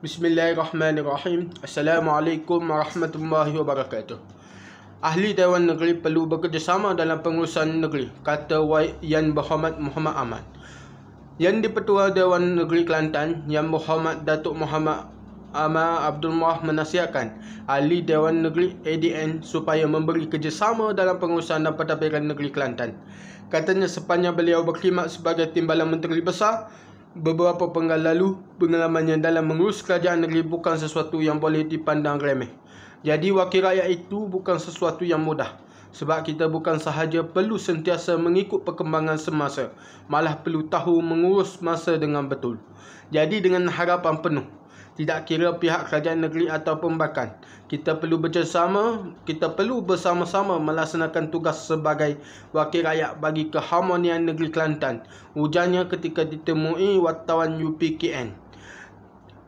Bismillahirrahmanirrahim. Assalamualaikum warahmatullahi wabarakatuh. Ahli Dewan Negeri perlu bekerjasama dalam pengurusan negeri, kata Yan Berhormat Muhammad Ahmad. Yang dipertua Dewan Negeri Kelantan, Yang Berhormat Datuk Muhammad Ahmad Abdul Muah menasihatkan ahli Dewan Negeri ADN supaya memberi kerjasama dalam pengurusan dan pentadbiran negeri Kelantan. Katanya sepanjang beliau berkhidmat sebagai Timbalan Menteri Besar, Beberapa penggal lalu, pengalamannya dalam mengurus kerajaan negeri bukan sesuatu yang boleh dipandang remeh. Jadi wakil rakyat itu bukan sesuatu yang mudah. Sebab kita bukan sahaja perlu sentiasa mengikut perkembangan semasa, malah perlu tahu mengurus masa dengan betul. Jadi dengan harapan penuh, tidak kira pihak kerajaan negeri atau pembakan. Kita perlu bersama, kita perlu bersama-sama melaksanakan tugas sebagai wakil rakyat bagi keharmonian negeri Kelantan. Ujarnya ketika ditemui wartawan UPKN.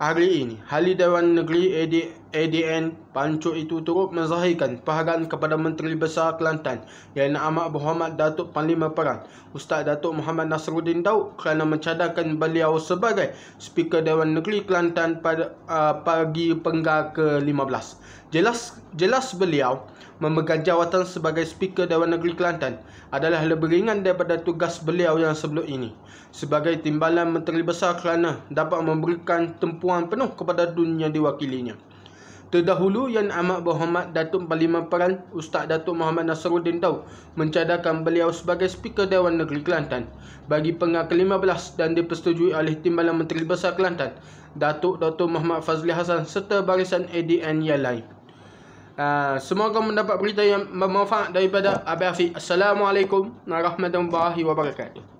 Hari ini, Hali Dewan Negeri Edik ADN, PANCU itu turut menzahirkan perhargaan kepada Menteri Besar Kelantan Yang Amat Berhormat Datuk Panlima Peran Ustaz Datuk Muhammad Nasruddin Daud kerana mencadangkan beliau sebagai Speaker Dewan Negeri Kelantan pada uh, pagi penggal ke-15 jelas, jelas beliau memegang jawatan sebagai Speaker Dewan Negeri Kelantan adalah lebih ringan daripada tugas beliau yang sebelum ini sebagai timbalan Menteri Besar kerana dapat memberikan tempuan penuh kepada dunia diwakilinya. Terdahulu Yang Amat Berhormat Datuk Parlimen Peran Ustaz Datuk Muhammad Nasruddin Daud mencadangkan beliau sebagai Speaker Dewan Negeri Kelantan bagi pengar ke-15 dan dipersetujui oleh Timbalan Menteri Besar Kelantan Datuk Dr. Muhammad Fazli Hasan serta barisan ADN yang lain. Uh, semoga mendapat berita yang bermanfaat daripada Abah Afiq. Assalamualaikum warahmatullahi wabarakatuh.